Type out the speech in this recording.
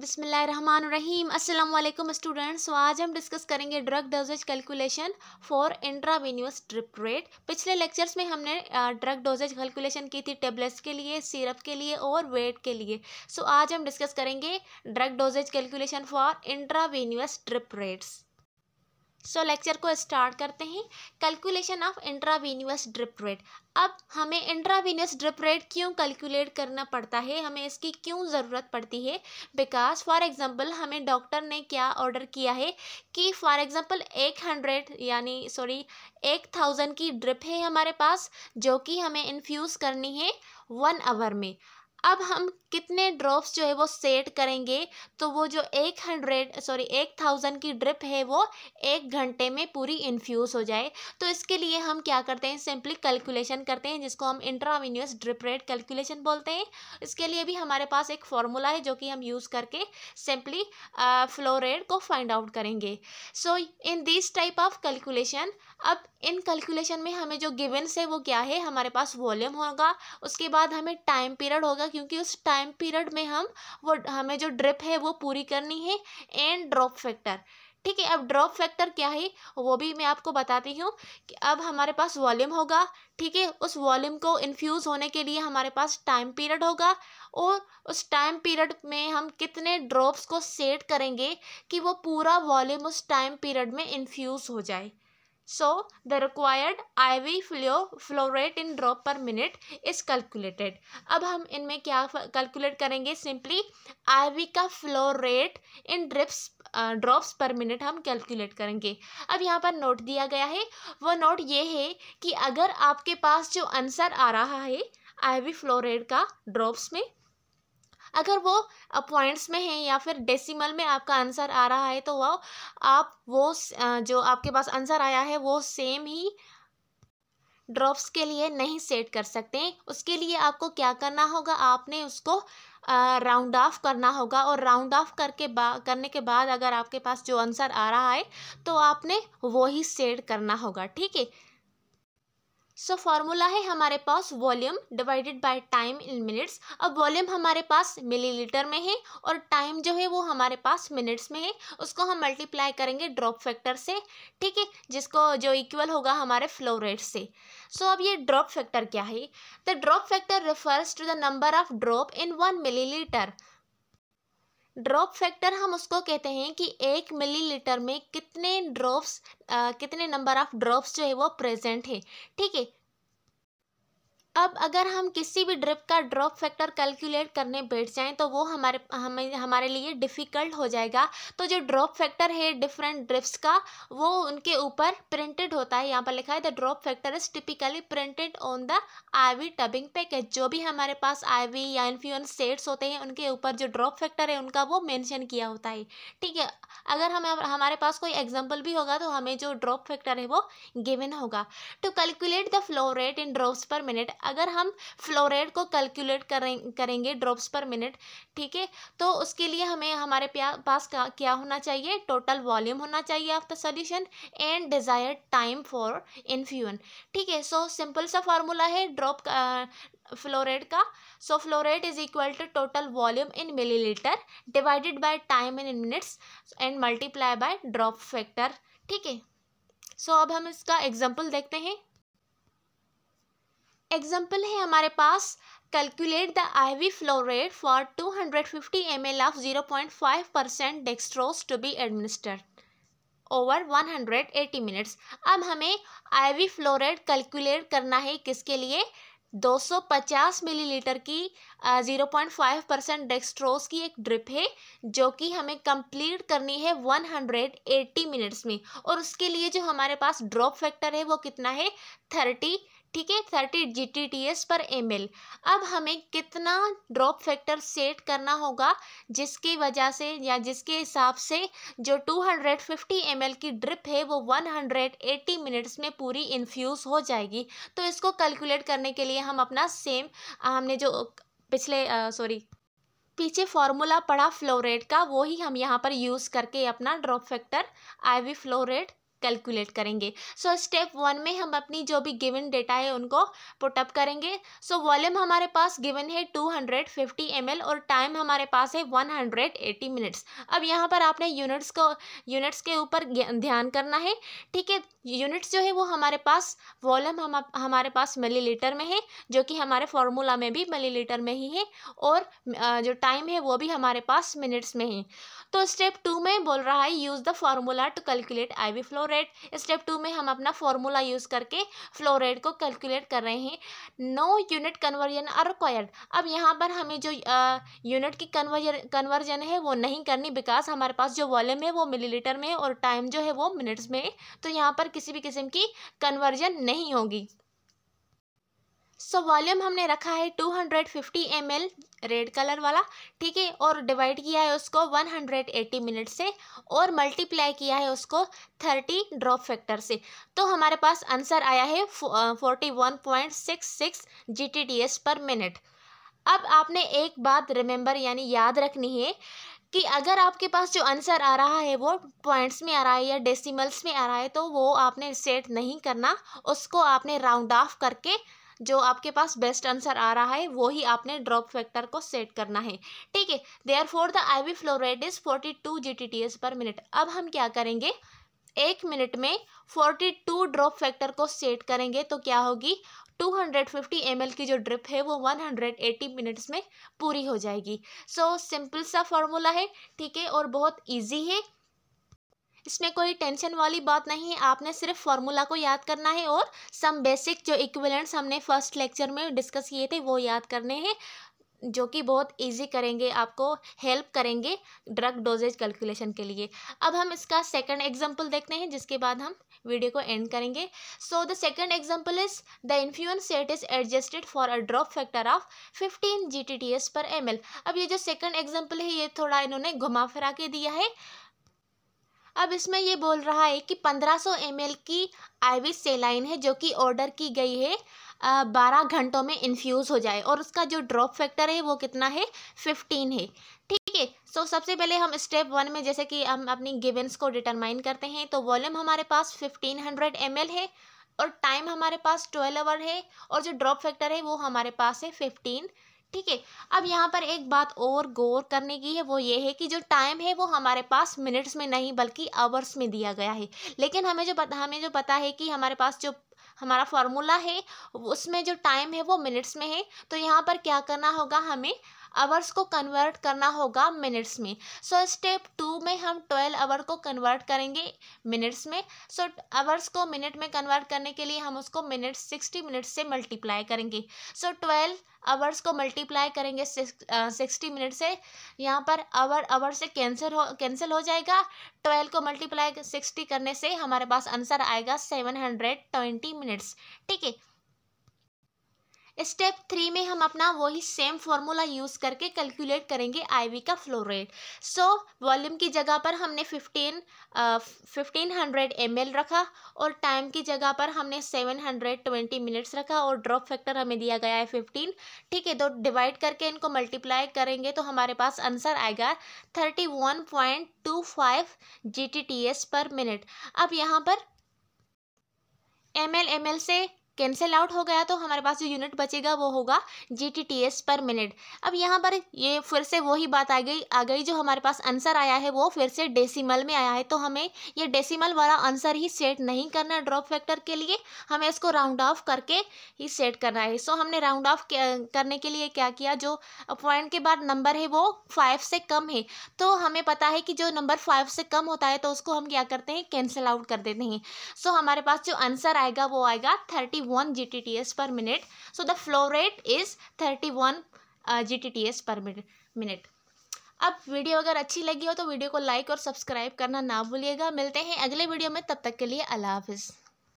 बिसमीम अस्सलाम students so आज हम डिस्कस करेंगे drug dosages calculation for intravenous drip rate पिछले लेक्चर्स में हमने ड्रग डोजेज कैलकुलेशन की थी टेबलेट्स के लिए सिरप के लिए और वेट के लिए सो so, आज हम डिस्कस करेंगे drug dosages calculation for intravenous drip rates so so, lecture को स्टार्ट करते हैं calculation of intravenous drip rate अब हमें इंट्रावीनियस ड्रिप रेट क्यों कैलकुलेट करना पड़ता है हमें इसकी क्यों ज़रूरत पड़ती है बिकॉज फॉर एग्जांपल हमें डॉक्टर ने क्या ऑर्डर किया है कि फॉर एग्जांपल एक हंड्रेड यानी सॉरी एक थाउजेंड की ड्रिप है हमारे पास जो कि हमें इन्फ्यूज़ करनी है वन आवर में अब हम कितने ड्रॉप्स जो है वो सेट करेंगे तो वो जो एक हंड्रेड सॉरी एक थाउजेंड की ड्रिप है वो एक घंटे में पूरी इन्फ्यूज़ हो जाए तो इसके लिए हम क्या करते हैं सिंपली कैलकुलेशन करते हैं जिसको हम इंट्राविन्यूस ड्रिप रेट कैलकुलेशन बोलते हैं इसके लिए भी हमारे पास एक फॉर्मूला है जो कि हम यूज़ करके सिंपली फ्लो रेट को फाइंड आउट करेंगे so in this type of calculation अब इन कैलकुलेशन में हमें जो गिवन्स है वो क्या है हमारे पास वॉल्यूम होगा उसके बाद हमें टाइम पीरियड होगा क्योंकि उस टाइम टाइम पीरियड में हम वो हमें जो ड्रिप है वो पूरी करनी है एंड ड्रॉप फैक्टर ठीक है अब ड्रॉप फैक्टर क्या है वो भी मैं आपको बताती हूँ कि अब हमारे पास वॉल्यूम होगा ठीक है उस वॉल्यूम को इन्फ्यूज़ होने के लिए हमारे पास टाइम पीरियड होगा और उस टाइम पीरियड में हम कितने ड्रॉप्स को सेट करेंगे कि वो पूरा वॉल्यूम उस टाइम पीरियड में इन्फ्यूज़ हो जाए So the required IV flow flow rate in drop per minute is calculated. अब हम इनमें क्या calculate करेंगे Simply IV का flow rate in drips uh, drops per minute हम calculate करेंगे अब यहाँ पर note दिया गया है वो note ये है कि अगर आपके पास जो answer आ रहा है IV flow rate का drops में अगर वो पॉइंट्स में है या फिर डेसिमल में आपका आंसर आ रहा है तो वह आप वो जो आपके पास आंसर आया है वो सेम ही ड्रॉप्स के लिए नहीं सेट कर सकते उसके लिए आपको क्या करना होगा आपने उसको राउंड ऑफ करना होगा और राउंड ऑफ करके करने के बाद अगर आपके पास जो आंसर आ रहा है तो आपने वो ही सेट करना होगा ठीक है सो so, फॉर्मूला है हमारे पास volume divided by time in minutes अब वॉल्यूम हमारे पास मिलीलीटर में है और टाइम जो है वो हमारे पास मिनट्स में है उसको हम मल्टीप्लाई करेंगे ड्रॉप फैक्टर से ठीक है जिसको जो इक्वल होगा हमारे फ्लो रेट से सो so, अब ये ड्रॉप फैक्टर क्या है the drop factor refers to the number of drop in one milli drop factor हम उसको कहते हैं कि एक मिलीलीटर में कितने ड्रॉप्स कितने नंबर ऑफ ड्रॉप्स जो है वो प्रेजेंट है ठीक है अब अगर हम किसी भी ड्रिप का ड्रॉप फैक्टर कैलकुलेट करने बैठ जाएं तो वो हमारे हमें हमारे लिए डिफ़िकल्ट हो जाएगा तो जो ड्रॉप फैक्टर है डिफरेंट ड्रिप्स का वो उनके ऊपर प्रिंटेड होता है यहाँ पर लिखा है the drop factor is typically printed on the IV tubing package जो भी हमारे पास आईवी या इन्फ्यून सेट्स होते हैं उनके ऊपर जो ड्रॉप फैक्टर है उनका वो मैंशन किया होता है ठीक है अगर हम हमारे पास कोई एग्जाम्पल भी होगा तो हमें जो ड्रॉप फैक्टर है वो गिविन होगा to calculate the flow rate in drops per minute अगर हम फ्लोरेट को कैलकुलेट करें करेंगे ड्रॉप्स पर मिनट ठीक है तो उसके लिए हमें हमारे पास क्या होना चाहिए टोटल वॉल्यूम होना चाहिए of the solution and desire time for infusion ठीक है सो सिंपल सा फार्मूला है ड्रॉप फ्लोरेट का so flow rate is equal to total volume in millilitre divided by time in minutes and multiply by drop factor ठीक है सो अब हम इसका एग्जाम्पल देखते हैं एग्जाम्पल है हमारे पास calculate the I V flow rate for of zero point five percent dextrose to be administer over one hundred eighty minutes अब हमें I V flow rate calculate करना है किसके लिए दो सौ पचास मिली लीटर की zero point five percent dextrose की एक ड्रिप है जो कि हमें कंप्लीट करनी है वन हंड्रेड एट्टी मिनट्स में और उसके लिए जो हमारे पास ड्रॉप फैक्टर है वो कितना है थर्टी ठीक है thirty G T T S per M L अब हमें कितना ड्रॉप फैक्टर सेट करना होगा जिसकी वजह से या जिसके हिसाब से जो two hundred fifty M L की ड्रिप है वो वन हंड्रेड एट्टी मिनट्स में पूरी इन्फ्यूज़ हो जाएगी तो इसको कैलकुलेट करने के लिए हम अपना सेम हमने जो पिछले सॉरी पीछे फॉर्मूला पड़ा फ्लोरेट का वो ही हम यहाँ पर यूज़ करके अपना drop factor IV flow rate calculate करेंगे सो स्टेप वन में हम अपनी जो भी गिवन डेटा है उनको पुटअप करेंगे सो so, वॉल्यूम हमारे पास गिवन है two hundred fifty M L और टाइम हमारे पास है वन हंड्रेड एटी मिनट्स अब यहाँ पर आपने यूनिट्स को यूनिट्स के ऊपर ध्यान करना है ठीक है यूनिट्स जो है वो हमारे पास वॉल्यूम हम हमारे पास मिलीलीटर में है जो कि हमारे फॉर्मूला में भी मिलीलीटर में ही है और जो टाइम है वो भी हमारे पास मिनट्स में है तो स्टेप टू में बोल रहा है use the formula to calculate I V flow rate step two में हम अपना फॉर्मूला यूज़ करके फ्लो रेट को कैलकुलेट कर रहे हैं no unit conversion are required अब यहाँ पर हमें जो यूनिट की कन्वर्जन कन्वर्जन है वो नहीं करनी बिकॉज हमारे पास जो वॉल्यूम है वो मिलीलीटर में और टाइम जो है वो मिनट्स में तो यहाँ पर किसी भी किस्म की कन्वर्जन नहीं होगी सो so, वॉल्यूम हमने रखा है 250 हंड्रेड रेड कलर वाला ठीक है और डिवाइड किया है उसको 180 मिनट से और मल्टीप्लाई किया है उसको 30 ड्रॉप फैक्टर से तो हमारे पास आंसर आया है 41.66 एस पर मिनट अब आपने एक बात रिमेंबर यानी याद रखनी है कि अगर आपके पास जो आंसर आ रहा है वो पॉइंट्स में आ रहा है या डेसिमल्स में आ रहा है तो वो आपने सेट नहीं करना उसको आपने राउंड ऑफ करके जो आपके पास बेस्ट आंसर आ रहा है वो ही आपने ड्रॉप फैक्टर को सेट करना है ठीक है there for the I V flow rate is forty two G T T S per minute अब हम क्या करेंगे एक मिनट में फोर्टी टू ड्रॉप फैक्टर को सेट करेंगे तो क्या होगी 250 ml की जो ड्रिप है वो 180 मिनट्स में पूरी हो जाएगी सो so, सिंपल सा फॉर्मूला है ठीक है और बहुत इजी है इसमें कोई टेंशन वाली बात नहीं है आपने सिर्फ फार्मूला को याद करना है और सम बेसिक जो इक्वलेंट्स हमने फर्स्ट लेक्चर में डिस्कस किए थे वो याद करने हैं जो कि बहुत इजी करेंगे आपको हेल्प करेंगे ड्रग डोजेज कैलकुलेशन के लिए अब हम इसका सेकंड एग्जांपल देखते हैं जिसके बाद हम वीडियो को एंड करेंगे so the second example is the influence set is adjusted for a drop factor of 15 G per M अब ये जो सेकंड एग्जांपल है ये थोड़ा इन्होंने घुमा फिरा के दिया है अब इसमें ये बोल रहा है कि 1500 सौ की आईविस सेलाइन है जो कि ऑर्डर की गई है बारह घंटों में इन्फ्यूज़ हो जाए और उसका जो ड्रॉप फैक्टर है वो कितना है फिफ्टीन है ठीक है सो सबसे पहले हम स्टेप वन में जैसे कि हम अपनी गिवेंस को डिटरमाइन करते हैं तो वॉल्यूम हमारे पास फिफ्टीन हंड्रेड एम है और टाइम हमारे पास ट्वेल्व आवर है और जो ड्रॉप फैक्टर है वो हमारे पास है फिफ्टीन ठीक है अब यहाँ पर एक बात और गौर करने की है वो ये है कि जो टाइम है वो हमारे पास मिनट्स में नहीं बल्कि आवर्स में दिया गया है लेकिन हमें जो पता हमें जो पता है कि हमारे पास जो हमारा फार्मूला है उसमें जो टाइम है वो मिनट्स में है तो यहाँ पर क्या करना होगा हमें आवर्स को कन्वर्ट करना होगा मिनट्स में सो स्टेप टू में हम ट्वेल्व आवर को कन्वर्ट करेंगे मिनट्स में सो so, आवर्स को मिनट में कन्वर्ट करने के लिए हम उसको मिनट सिक्सटी मिनट्स से मल्टीप्लाई करेंगे सो ट्वेल्व आवर्स को मल्टीप्लाई करेंगे सिक्सटी मिनट से यहाँ पर आवर आवर से कैंसिल हो कैंसिल हो जाएगा ट्वेल्व को मल्टीप्लाई सिक्सटी करने से हमारे पास आंसर आएगा सेवन हंड्रेड ट्वेंटी मिनट्स ठीक है स्टेप थ्री में हम अपना वही सेम फार्मूला यूज़ करके कैलकुलेट करेंगे आईवी का फ्लो रेट सो वॉल्यूम की जगह पर हमने फिफ्टीन फिफ्टीन हंड्रेड एम रखा और टाइम की जगह पर हमने सेवन हंड्रेड ट्वेंटी मिनट्स रखा और ड्रॉप फैक्टर हमें दिया गया है फिफ्टीन ठीक है तो डिवाइड करके इनको मल्टीप्लाई करेंगे तो हमारे पास आंसर आएगा thirty one point two five G T T S per minute अब यहाँ पर एम एल एम एल से कैंसिल आउट हो गया तो हमारे पास जो यूनिट बचेगा वो होगा G T T S per minute अब यहाँ पर ये फिर से वही बात आ गई आ गई जो हमारे पास आंसर आया है वो फिर से डेसिमल में आया है तो हमें ये डेसिमल वाला आंसर ही सेट नहीं करना ड्रॉप फैक्टर के लिए हमें इसको राउंड ऑफ करके ही सेट करना है सो हमने राउंड ऑफ करने के लिए क्या किया जो पॉइंट के बाद नंबर है वो फाइव से कम है तो हमें पता है कि जो नंबर फाइव से कम होता है तो उसको हम क्या करते हैं कैंसिल आउट कर देते हैं सो हमारे पास जो आंसर आएगा वो आएगा thirty 31 GTTS per minute. So the flow rate is 31 uh, GTTS per minute. अब वीडियो अगर अच्छी लगी हो तो वीडियो को लाइक और सब्सक्राइब करना ना भूलिएगा मिलते हैं अगले वीडियो में तब तक के लिए अल्लाह हाफिज़